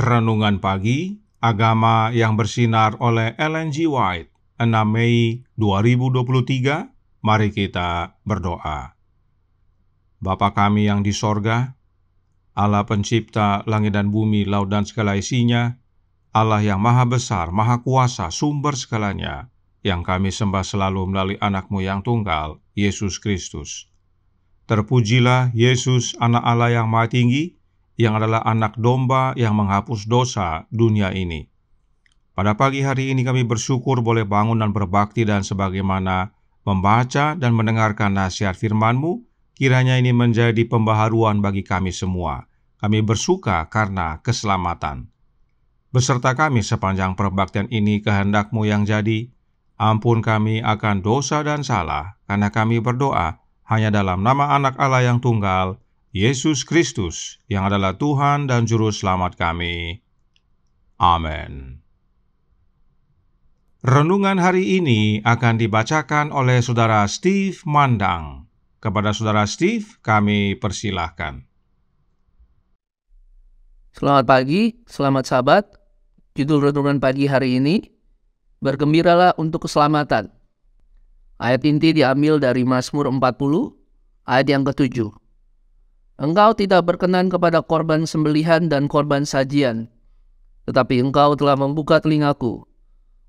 Renungan Pagi Agama yang bersinar oleh Ellen G. White 6 Mei 2023 Mari kita berdoa Bapa kami yang di sorga Allah pencipta langit dan bumi, laut dan segala isinya Allah yang maha besar, maha kuasa, sumber segalanya yang kami sembah selalu melalui anakmu yang tunggal, Yesus Kristus. Terpujilah Yesus, anak Allah yang maha tinggi, yang adalah anak domba yang menghapus dosa dunia ini. Pada pagi hari ini kami bersyukur boleh bangun dan berbakti dan sebagaimana membaca dan mendengarkan nasihat firman-Mu, kiranya ini menjadi pembaharuan bagi kami semua. Kami bersuka karena keselamatan. Beserta kami sepanjang perbaktian ini kehendakMu yang jadi, ampun kami akan dosa dan salah, karena kami berdoa hanya dalam nama anak Allah yang tunggal, Yesus Kristus, yang adalah Tuhan dan Juru Selamat kami. Amin. Renungan hari ini akan dibacakan oleh Saudara Steve Mandang. Kepada Saudara Steve, kami persilahkan. Selamat pagi, selamat sahabat. Judul renungan pagi hari ini, Bergembiralah untuk keselamatan. Ayat inti diambil dari Mazmur 40, ayat yang ketujuh. Engkau tidak berkenan kepada korban sembelihan dan korban sajian, tetapi engkau telah membuka telingaku.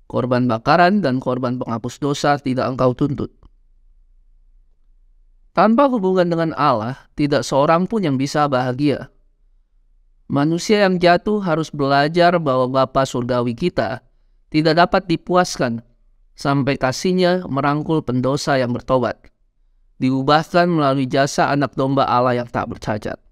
Korban bakaran dan korban penghapus dosa tidak engkau tuntut. Tanpa hubungan dengan Allah, tidak seorang pun yang bisa bahagia. Manusia yang jatuh harus belajar bahwa Bapa Surgawi kita tidak dapat dipuaskan sampai kasihnya merangkul pendosa yang bertobat diubahkan melalui jasa anak domba Allah yang tak bercacat.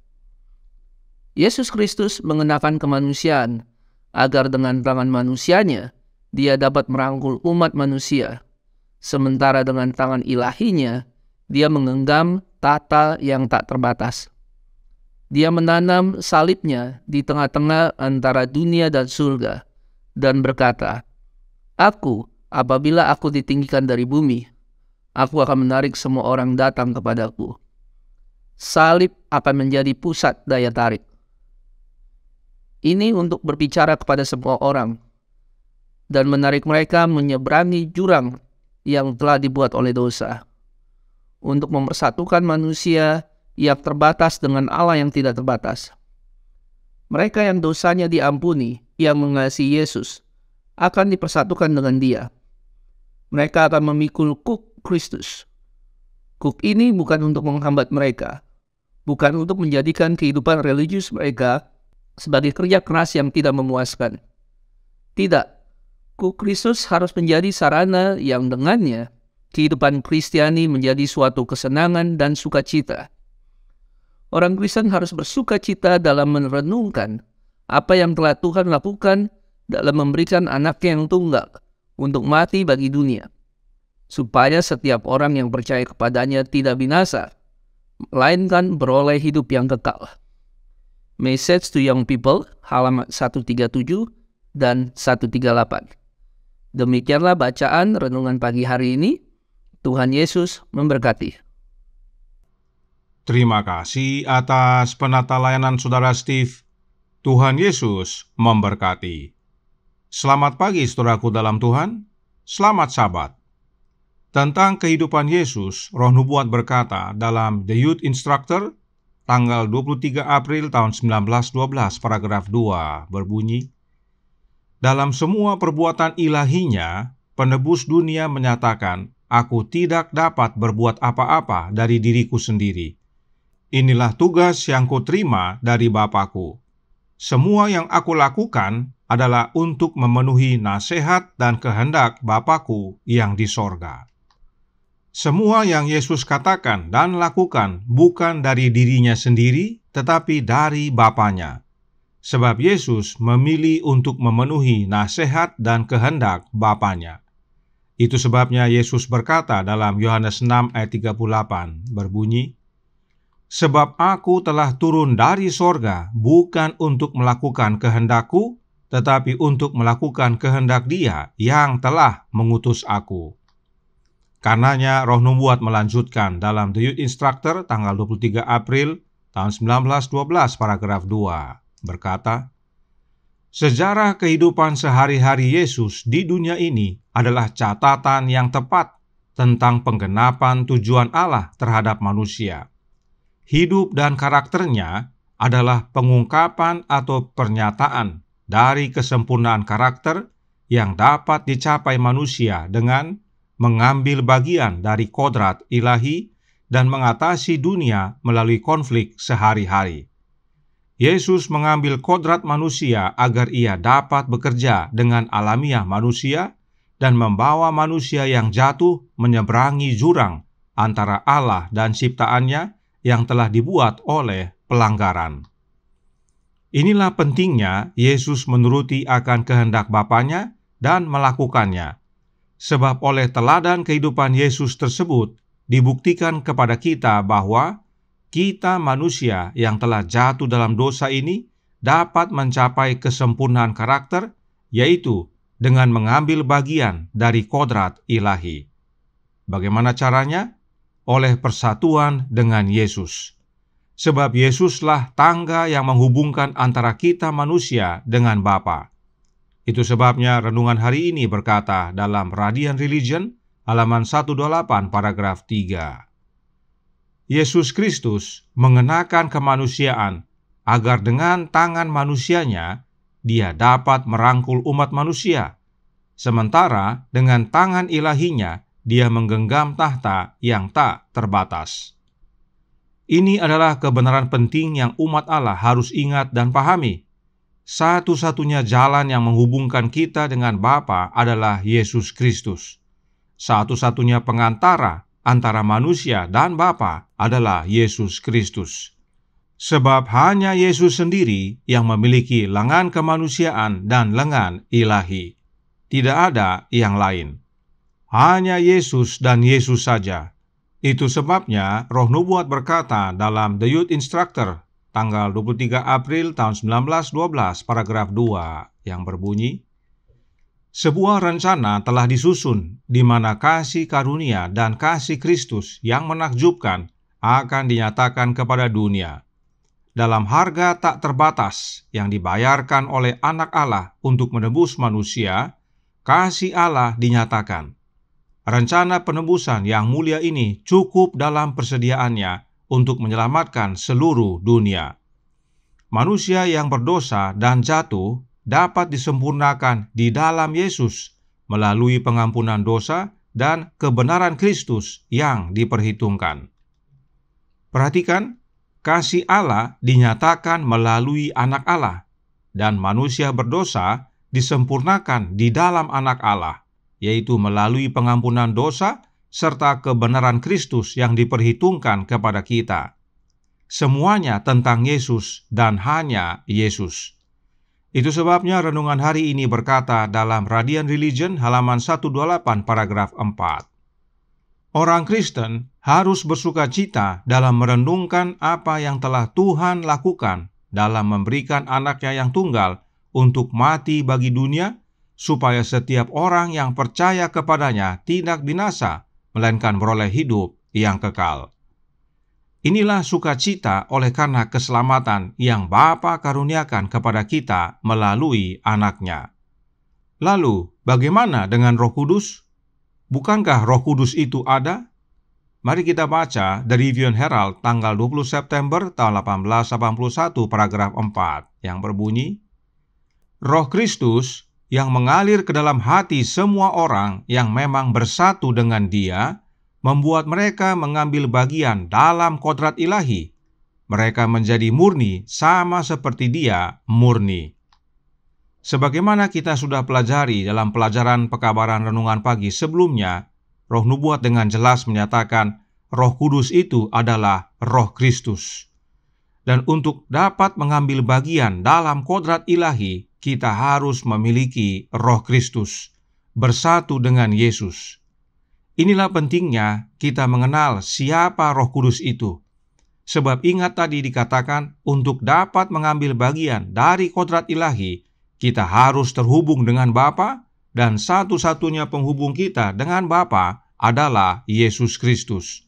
Yesus Kristus mengenakan kemanusiaan agar dengan tangan manusianya dia dapat merangkul umat manusia. Sementara dengan tangan ilahinya, dia mengenggam tata yang tak terbatas. Dia menanam salibnya di tengah-tengah antara dunia dan surga dan berkata, Aku, apabila aku ditinggikan dari bumi, Aku akan menarik semua orang datang kepadaku. Salib akan menjadi pusat daya tarik. Ini untuk berbicara kepada semua orang dan menarik mereka menyeberangi jurang yang telah dibuat oleh dosa untuk mempersatukan manusia yang terbatas dengan Allah yang tidak terbatas. Mereka yang dosanya diampuni, yang mengasihi Yesus, akan dipersatukan dengan Dia. Mereka akan memikul kuk Kristus. Kuk ini bukan untuk menghambat mereka, bukan untuk menjadikan kehidupan religius mereka sebagai kerja keras yang tidak memuaskan. Tidak, kuk Kristus harus menjadi sarana yang dengannya kehidupan Kristiani menjadi suatu kesenangan dan sukacita. Orang Kristen harus bersukacita dalam merenungkan apa yang telah Tuhan lakukan dalam memberikan anaknya yang tunggal untuk mati bagi dunia supaya setiap orang yang percaya kepadanya tidak binasa, melainkan beroleh hidup yang kekal. Message to Young People, halaman 137 dan 138. Demikianlah bacaan renungan pagi hari ini. Tuhan Yesus memberkati. Terima kasih atas penata layanan Saudara Steve. Tuhan Yesus memberkati. Selamat pagi saudaraku dalam Tuhan. Selamat sabat. Tentang kehidupan Yesus, Roh Nubuat berkata dalam The Youth Instructor, tanggal 23 April tahun 1912, paragraf 2, berbunyi, Dalam semua perbuatan ilahinya, penebus dunia menyatakan, Aku tidak dapat berbuat apa-apa dari diriku sendiri. Inilah tugas yang kuterima dari Bapakku. Semua yang aku lakukan adalah untuk memenuhi nasihat dan kehendak Bapakku yang di sorga. Semua yang Yesus katakan dan lakukan bukan dari dirinya sendiri, tetapi dari Bapanya. Sebab Yesus memilih untuk memenuhi nasihat dan kehendak Bapanya. Itu sebabnya Yesus berkata dalam Yohanes 6 ayat 38 berbunyi, Sebab aku telah turun dari sorga bukan untuk melakukan kehendakku, tetapi untuk melakukan kehendak dia yang telah mengutus aku. Karenanya roh nubuat melanjutkan dalam The Youth Instructor tanggal 23 April tahun 1912 paragraf 2 berkata, Sejarah kehidupan sehari-hari Yesus di dunia ini adalah catatan yang tepat tentang penggenapan tujuan Allah terhadap manusia. Hidup dan karakternya adalah pengungkapan atau pernyataan dari kesempurnaan karakter yang dapat dicapai manusia dengan mengambil bagian dari kodrat ilahi dan mengatasi dunia melalui konflik sehari-hari. Yesus mengambil kodrat manusia agar ia dapat bekerja dengan alamiah manusia dan membawa manusia yang jatuh menyeberangi jurang antara Allah dan ciptaannya yang telah dibuat oleh pelanggaran. Inilah pentingnya Yesus menuruti akan kehendak Bapaknya dan melakukannya, sebab oleh teladan kehidupan Yesus tersebut dibuktikan kepada kita bahwa kita manusia yang telah jatuh dalam dosa ini dapat mencapai kesempurnaan karakter, yaitu dengan mengambil bagian dari kodrat ilahi. Bagaimana caranya? Oleh persatuan dengan Yesus. Sebab Yesuslah tangga yang menghubungkan antara kita manusia dengan Bapa. Itu sebabnya renungan hari ini berkata dalam Radian Religion halaman 128 paragraf 3. Yesus Kristus mengenakan kemanusiaan agar dengan tangan manusianya dia dapat merangkul umat manusia. Sementara dengan tangan ilahinya dia menggenggam tahta yang tak terbatas. Ini adalah kebenaran penting yang umat Allah harus ingat dan pahami satu-satunya jalan yang menghubungkan kita dengan Bapa adalah Yesus Kristus. Satu-satunya pengantara antara manusia dan Bapa adalah Yesus Kristus. Sebab hanya Yesus sendiri yang memiliki lengan kemanusiaan dan lengan ilahi. Tidak ada yang lain. Hanya Yesus dan Yesus saja. Itu sebabnya roh nubuat berkata dalam The Youth Instructor tanggal 23 April tahun 1912 paragraf 2 yang berbunyi sebuah rencana telah disusun di mana kasih karunia dan kasih Kristus yang menakjubkan akan dinyatakan kepada dunia dalam harga tak terbatas yang dibayarkan oleh anak Allah untuk menebus manusia, kasih Allah dinyatakan. Rencana penebusan yang mulia ini cukup dalam persediaannya untuk menyelamatkan seluruh dunia. Manusia yang berdosa dan jatuh dapat disempurnakan di dalam Yesus melalui pengampunan dosa dan kebenaran Kristus yang diperhitungkan. Perhatikan, kasih Allah dinyatakan melalui Anak Allah, dan manusia berdosa disempurnakan di dalam Anak Allah, yaitu melalui pengampunan dosa serta kebenaran Kristus yang diperhitungkan kepada kita. Semuanya tentang Yesus dan hanya Yesus. Itu sebabnya renungan hari ini berkata dalam Radian Religion halaman 128 paragraf 4. Orang Kristen harus bersuka cita dalam merenungkan apa yang telah Tuhan lakukan dalam memberikan anaknya yang tunggal untuk mati bagi dunia, supaya setiap orang yang percaya kepadanya tidak binasa, melainkan beroleh hidup yang kekal. Inilah sukacita oleh karena keselamatan yang Bapa karuniakan kepada kita melalui anaknya. Lalu, bagaimana dengan roh kudus? Bukankah roh kudus itu ada? Mari kita baca dari Vion Herald tanggal 20 September tahun 1881 paragraf 4 yang berbunyi Roh Kristus yang mengalir ke dalam hati semua orang yang memang bersatu dengan Dia, membuat mereka mengambil bagian dalam kodrat ilahi. Mereka menjadi murni, sama seperti Dia murni. Sebagaimana kita sudah pelajari dalam pelajaran pekabaran renungan pagi sebelumnya, roh nubuat dengan jelas menyatakan roh kudus itu adalah roh Kristus. Dan untuk dapat mengambil bagian dalam kodrat ilahi, kita harus memiliki Roh Kristus, bersatu dengan Yesus. Inilah pentingnya kita mengenal siapa Roh Kudus itu. Sebab ingat tadi dikatakan untuk dapat mengambil bagian dari kodrat ilahi, kita harus terhubung dengan Bapa dan satu-satunya penghubung kita dengan Bapa adalah Yesus Kristus.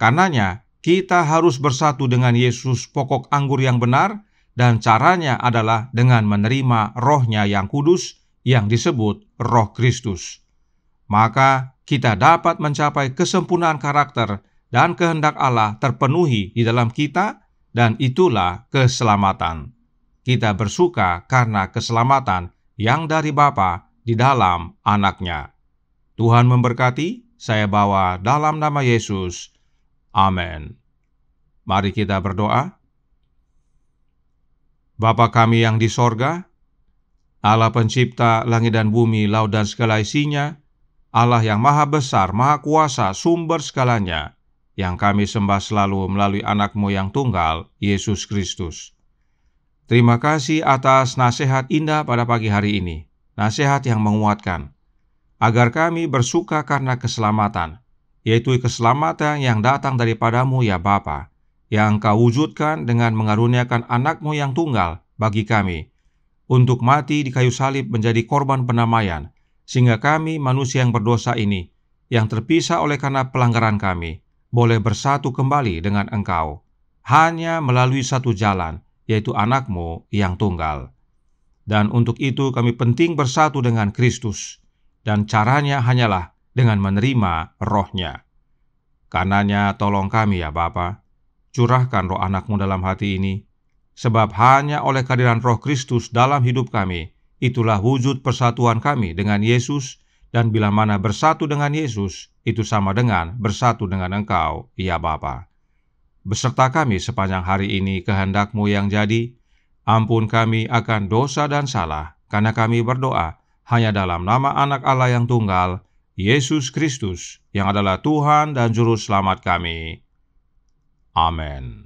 Karenanya, kita harus bersatu dengan Yesus pokok anggur yang benar dan caranya adalah dengan menerima rohnya yang kudus yang disebut roh Kristus. Maka kita dapat mencapai kesempurnaan karakter dan kehendak Allah terpenuhi di dalam kita dan itulah keselamatan. Kita bersuka karena keselamatan yang dari Bapa di dalam anaknya. Tuhan memberkati, saya bawa dalam nama Yesus. Amin. Mari kita berdoa. Bapa kami yang di sorga, Allah pencipta langit dan bumi, laut dan segala isinya, Allah yang maha besar, maha kuasa, sumber segalanya, yang kami sembah selalu melalui anakmu yang tunggal, Yesus Kristus. Terima kasih atas nasihat indah pada pagi hari ini, nasihat yang menguatkan, agar kami bersuka karena keselamatan, yaitu keselamatan yang datang daripadamu ya Bapa yang Engkau wujudkan dengan mengaruniakan anakmu yang tunggal bagi kami, untuk mati di kayu salib menjadi korban penamaian, sehingga kami manusia yang berdosa ini, yang terpisah oleh karena pelanggaran kami, boleh bersatu kembali dengan Engkau, hanya melalui satu jalan, yaitu anakmu yang tunggal. Dan untuk itu kami penting bersatu dengan Kristus, dan caranya hanyalah dengan menerima rohnya. Karenanya tolong kami ya Bapa, curahkan roh anakmu dalam hati ini, sebab hanya oleh kehadiran roh Kristus dalam hidup kami, itulah wujud persatuan kami dengan Yesus, dan bila mana bersatu dengan Yesus, itu sama dengan bersatu dengan Engkau, ya Bapa. Beserta kami sepanjang hari ini kehendakmu yang jadi, ampun kami akan dosa dan salah, karena kami berdoa hanya dalam nama anak Allah yang tunggal, Yesus Kristus, yang adalah Tuhan dan Juru Selamat kami. Amen.